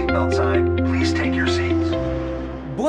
seatbelt sign.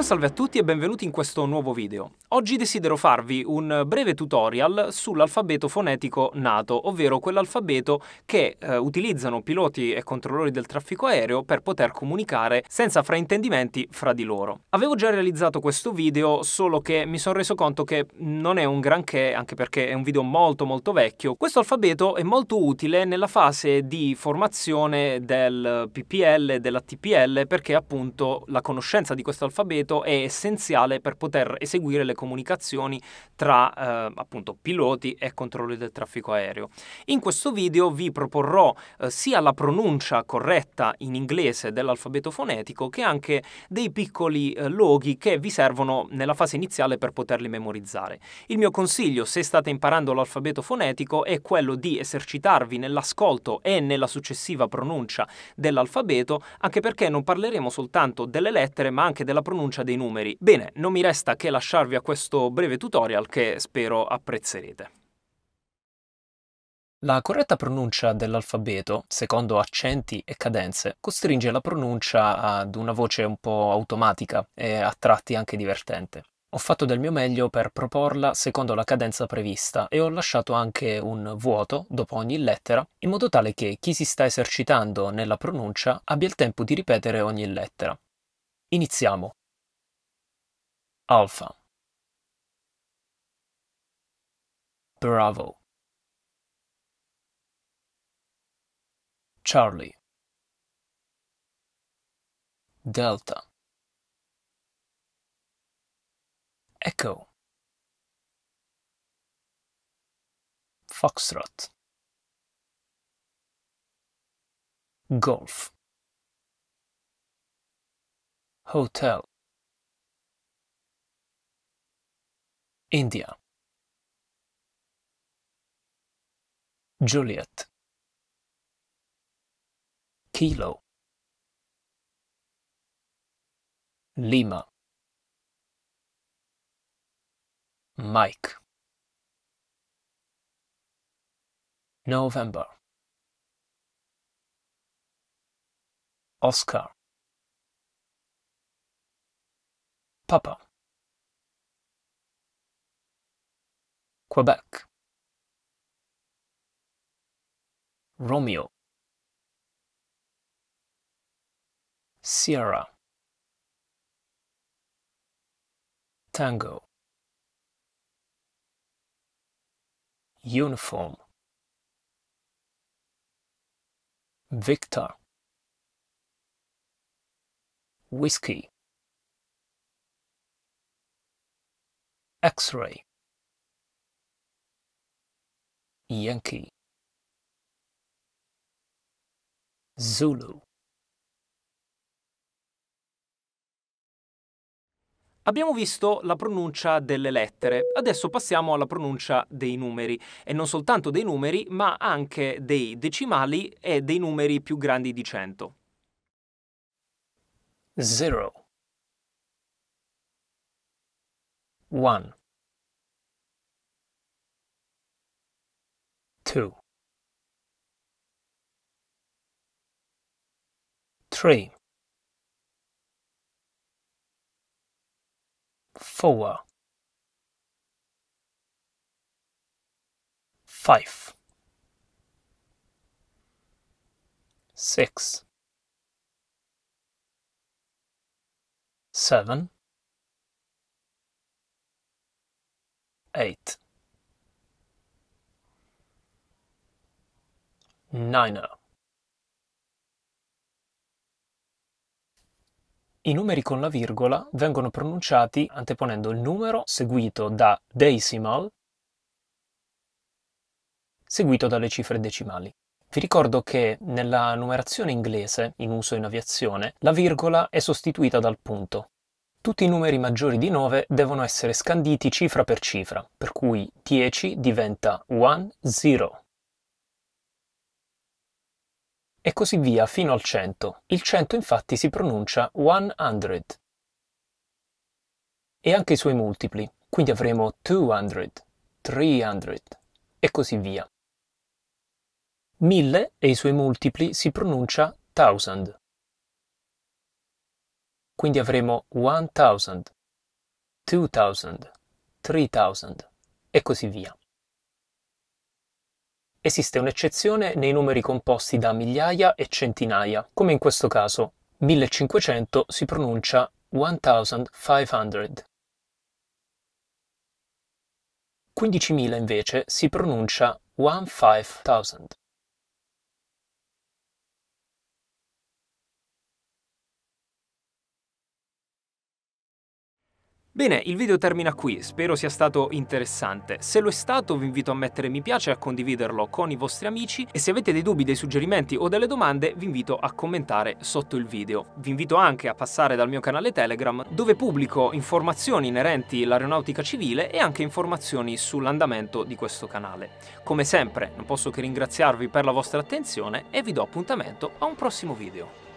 Buon salve a tutti e benvenuti in questo nuovo video. Oggi desidero farvi un breve tutorial sull'alfabeto fonetico NATO, ovvero quell'alfabeto che eh, utilizzano piloti e controllori del traffico aereo per poter comunicare senza fraintendimenti fra di loro. Avevo già realizzato questo video, solo che mi sono reso conto che non è un granché, anche perché è un video molto molto vecchio. Questo alfabeto è molto utile nella fase di formazione del PPL e della TPL perché appunto la conoscenza di questo alfabeto momento è essenziale per poter eseguire le comunicazioni tra eh, appunto piloti e controllo del traffico aereo. In questo video vi proporrò eh, sia la pronuncia corretta in inglese dell'alfabeto fonetico che anche dei piccoli eh, loghi che vi servono nella fase iniziale per poterli memorizzare. Il mio consiglio se state imparando l'alfabeto fonetico è quello di esercitarvi nell'ascolto e nella successiva pronuncia dell'alfabeto anche perché non parleremo soltanto delle lettere ma anche della pronuncia pronuncia dei numeri. Bene, non mi resta che lasciarvi a questo breve tutorial che spero apprezzerete. La corretta pronuncia dell'alfabeto, secondo accenti e cadenze, costringe la pronuncia ad una voce un po' automatica e a tratti anche divertente. Ho fatto del mio meglio per proporla secondo la cadenza prevista e ho lasciato anche un vuoto dopo ogni lettera, in modo tale che chi si sta esercitando nella pronuncia abbia il tempo di ripetere ogni lettera. Iniziamo. alpha bravo charlie delta echo foxtrot golf hotel India Juliet Kilo Lima Mike November Oscar Papa Quebec. Romeo Sierra Tango Uniform Victor Whiskey X-ray yankee Zulu Abbiamo visto la pronuncia delle lettere, adesso passiamo alla pronuncia dei numeri, e non soltanto dei numeri, ma anche dei decimali e dei numeri più grandi di 100. 0 1 two. Three. Four. Five. Six. Seven. Eight. Niner. I numeri con la virgola vengono pronunciati anteponendo il numero seguito da decimal seguito dalle cifre decimali. Vi ricordo che nella numerazione inglese, in uso in aviazione, la virgola è sostituita dal punto. Tutti i numeri maggiori di 9 devono essere scanditi cifra per cifra, per cui 10 diventa 1, 0 e così via fino al 100. Il 100 infatti si pronuncia 100 e anche i suoi multipli, quindi avremo 200, 300 e così via. 1000 e i suoi multipli si pronuncia 1000. Quindi avremo 1000, 2000, 3000 e così via. Esiste un'eccezione nei numeri composti da migliaia e centinaia, come in questo caso 1500 si pronuncia 1500. 15.000 invece si pronuncia 15,000. Bene, il video termina qui, spero sia stato interessante. Se lo è stato vi invito a mettere mi piace e a condividerlo con i vostri amici e se avete dei dubbi, dei suggerimenti o delle domande vi invito a commentare sotto il video. Vi invito anche a passare dal mio canale Telegram dove pubblico informazioni inerenti all'aeronautica civile e anche informazioni sull'andamento di questo canale. Come sempre non posso che ringraziarvi per la vostra attenzione e vi do appuntamento a un prossimo video.